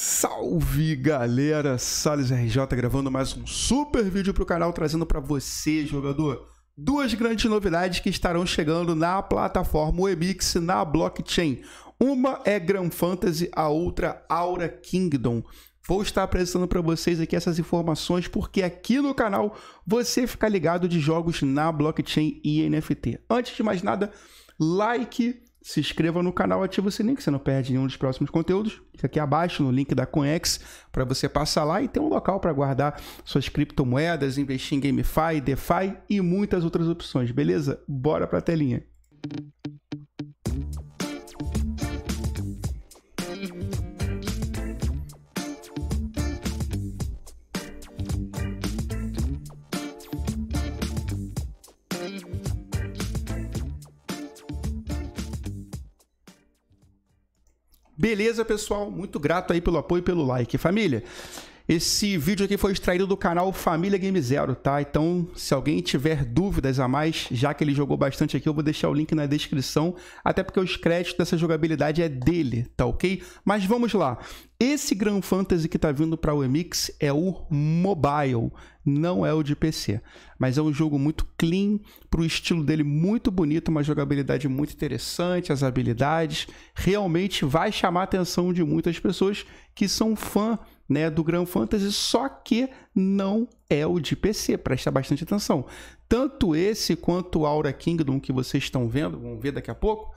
Salve galera, Sales RJ gravando mais um super vídeo para o canal trazendo para você, jogador, duas grandes novidades que estarão chegando na plataforma Webix na blockchain. Uma é Grand Fantasy, a outra Aura Kingdom. Vou estar apresentando para vocês aqui essas informações porque aqui no canal você fica ligado de jogos na blockchain e NFT. Antes de mais nada, like se inscreva no canal, ative o sininho que você não perde nenhum dos próximos conteúdos. Fica aqui abaixo no link da Conex para você passar lá e ter um local para guardar suas criptomoedas, investir em GameFi, DeFi e muitas outras opções, beleza? Bora para a telinha. Beleza, pessoal? Muito grato aí pelo apoio e pelo like. Família, esse vídeo aqui foi extraído do canal Família Game Zero, tá? Então, se alguém tiver dúvidas a mais, já que ele jogou bastante aqui, eu vou deixar o link na descrição, até porque os créditos dessa jogabilidade é dele, tá ok? Mas vamos lá. Esse Grand Fantasy que está vindo para o Emix é o mobile, não é o de PC. Mas é um jogo muito clean, para o estilo dele muito bonito, uma jogabilidade muito interessante, as habilidades. Realmente vai chamar a atenção de muitas pessoas que são fã né, do Grand Fantasy, só que não é o de PC, presta bastante atenção. Tanto esse quanto o Aura Kingdom que vocês estão vendo, vão ver daqui a pouco,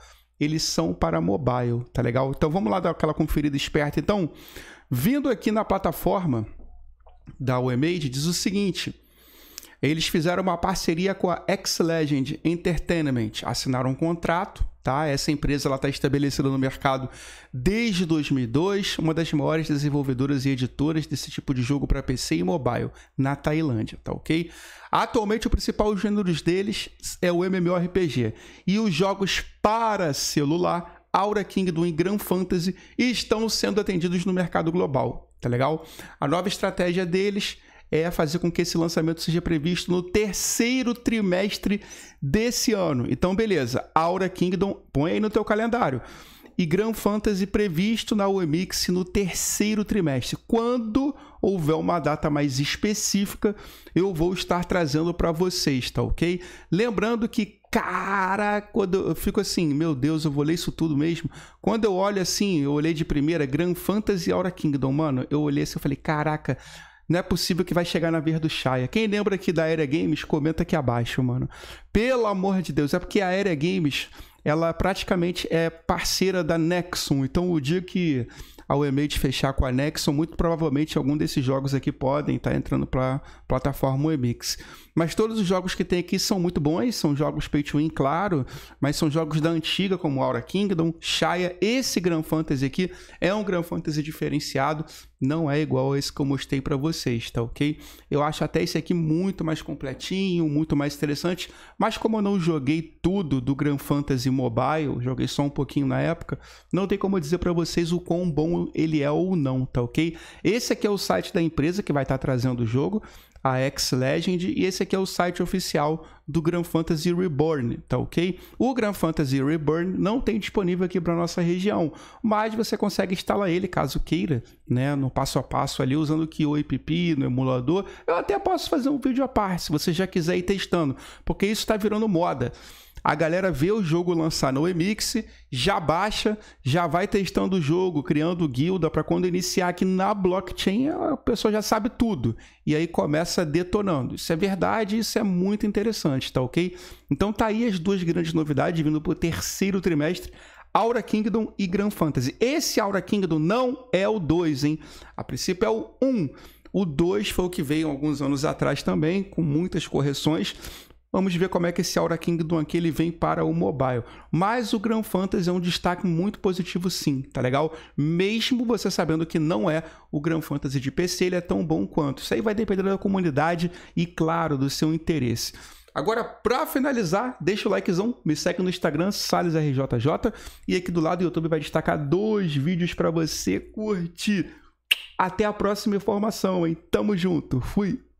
eles são para mobile, tá legal? Então vamos lá dar aquela conferida esperta. Então, vindo aqui na plataforma da WeMade, diz o seguinte: eles fizeram uma parceria com a X Legend Entertainment, assinaram um contrato Tá? Essa empresa está estabelecida no mercado desde 2002, uma das maiores desenvolvedoras e editoras desse tipo de jogo para PC e mobile na Tailândia, tá ok? Atualmente o principal gênero deles é o MMORPG e os jogos para celular Aura King do Grand Fantasy estão sendo atendidos no mercado global, tá legal? A nova estratégia deles é fazer com que esse lançamento seja previsto no terceiro trimestre desse ano. Então, beleza, Aura Kingdom, põe aí no teu calendário. E Grand Fantasy previsto na UEMIX no terceiro trimestre. Quando houver uma data mais específica, eu vou estar trazendo para vocês, tá ok? Lembrando que, cara, quando eu fico assim, meu Deus, eu vou ler isso tudo mesmo. Quando eu olho assim, eu olhei de primeira Grand Fantasy Aura Kingdom, mano, eu olhei assim e falei, caraca não é possível que vai chegar na vez do Chaya. Quem lembra aqui da Aérea Games, comenta aqui abaixo, mano. Pelo amor de Deus, é porque a Aérea Games ela praticamente é parceira da Nexon. Então, o dia que a UEMate fechar com a Nexon, muito provavelmente algum desses jogos aqui podem estar tá entrando para a plataforma Uemix. Mas todos os jogos que tem aqui são muito bons, são jogos pay to win, claro, mas são jogos da antiga, como Aura Kingdom, Shaya. Esse Grand Fantasy aqui é um Grand Fantasy diferenciado, não é igual a esse que eu mostrei para vocês, tá ok? Eu acho até esse aqui muito mais completinho, muito mais interessante, mas como eu não joguei tudo do Grand Fantasy mobile, joguei só um pouquinho na época, não tem como dizer para vocês o quão bom ele é ou não, tá ok? Esse aqui é o site da empresa que vai estar tá trazendo o jogo, a X-Legend, e esse aqui é o site oficial do Grand Fantasy Reborn, tá ok? O Grand Fantasy Reborn não tem disponível aqui para nossa região, mas você consegue instalar ele caso queira, né, no passo a passo ali, usando o QAPP no emulador. Eu até posso fazer um vídeo à parte, se você já quiser ir testando, porque isso está virando moda. A galera vê o jogo lançar no Emix, já baixa, já vai testando o jogo, criando guilda para quando iniciar aqui na blockchain, a pessoa já sabe tudo. E aí começa detonando. Isso é verdade, isso é muito interessante, tá OK? Então tá aí as duas grandes novidades vindo pro terceiro trimestre. Aura Kingdom e Grand Fantasy. Esse Aura Kingdom não é o 2, hein? A princípio é o 1. Um. O 2 foi o que veio alguns anos atrás também, com muitas correções. Vamos ver como é que esse Aura Kingdom aqui ele vem para o mobile. Mas o Grand Fantasy é um destaque muito positivo sim, tá legal? Mesmo você sabendo que não é o Grand Fantasy de PC, ele é tão bom quanto. Isso aí vai depender da comunidade e, claro, do seu interesse. Agora, para finalizar, deixa o likezão, me segue no Instagram, SalesRJJ, e aqui do lado o YouTube vai destacar dois vídeos para você curtir. Até a próxima informação, hein? Tamo junto, fui!